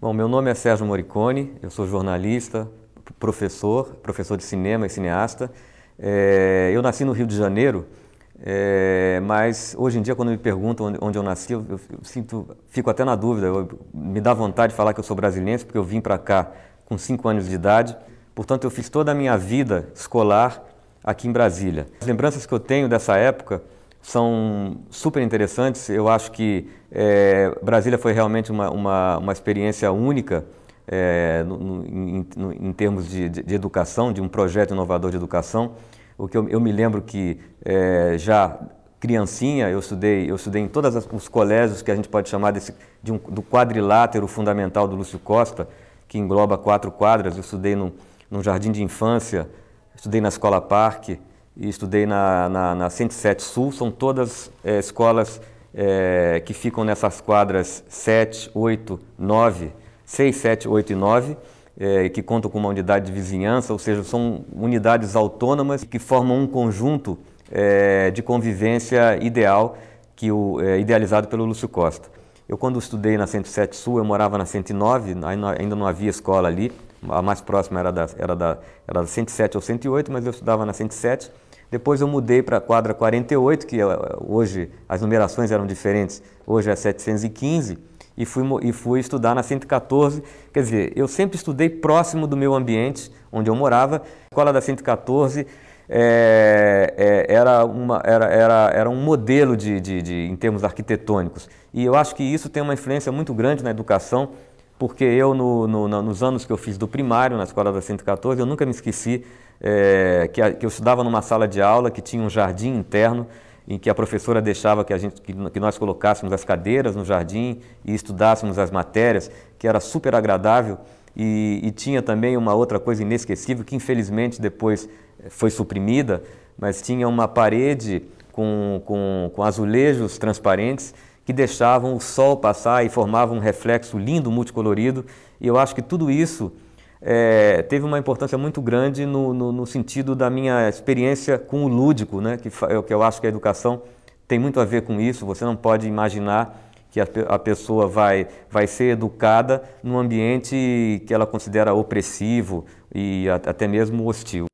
Bom, meu nome é Sérgio Moricone, eu sou jornalista, professor, professor de cinema e cineasta. É, eu nasci no Rio de Janeiro, é, mas hoje em dia, quando me perguntam onde, eu nasci, eu, eu sinto, fico até na dúvida. Eu, me dá vontade de falar que eu sou brasileiro, porque eu vim para cá com 5 anos de idade. Portanto, eu fiz toda a minha vida escolar aqui em Brasília. As lembranças que eu tenho dessa época são super interessantes. Eu acho que é, Brasília foi realmente uma, uma, uma experiência única é, no, no, no, em, termos de, de, de, educação, de um projeto inovador de educação. O que eu, eu me lembro que é, já criancinha eu estudei, eu estudei em todos os colégios que a gente pode chamar desse, de um, do quadrilátero fundamental do Lúcio Costa, que engloba quatro quadras. Eu estudei no, num jardim de infância, estudei na escola Parque, estudei na, na, na 107 Sul, são todas é, escolas é, que ficam nessas quadras 7, 8, 9, 6, 7, 8 e 9, é, eh, que contam com uma unidade de vizinhança, ou seja, são unidades autônomas que formam um conjunto de convivência ideal, que o, idealizado pelo Lúcio Costa. Eu, quando estudei na 107 Sul, eu morava na 109, ainda não havia escola ali, a mais próxima era da, era da, era da 107 ou 108, mas eu estudava na 107. Depois eu mudei para a quadra 48, que eh, hoje as numerações eram diferentes, hoje é 715, e fui, e fui estudar na 114. Quer dizer, eu sempre estudei próximo do meu ambiente, onde eu morava. A escola da 114 é, é, era, uma, era, era, era um modelo de, de, de, em termos arquitetônicos. E eu acho que isso tem uma influência muito grande na educação porque eu, no, no, nos anos que eu fiz do primário, na escola da 114, eu nunca me esqueci é, que, a, que, eu estudava numa sala de aula que tinha um jardim interno, em que a professora deixava que, a gente, que, que nós colocássemos as cadeiras no jardim e estudássemos as matérias, que era super agradável. E, e tinha também uma outra coisa inesquecível, que infelizmente depois eh, foi suprimida, mas tinha uma parede com, com, com azulejos transparentes que deixavam o sol passar e formavam um reflexo lindo, multicolorido. E eu acho que tudo isso é, teve uma importância muito grande no, no, no, sentido da minha experiência com o lúdico, né? que, é que eu acho que a educação tem muito a ver com isso. Você não pode imaginar que a, a pessoa vai, vai ser educada num ambiente que ela considera opressivo e a, até mesmo hostil.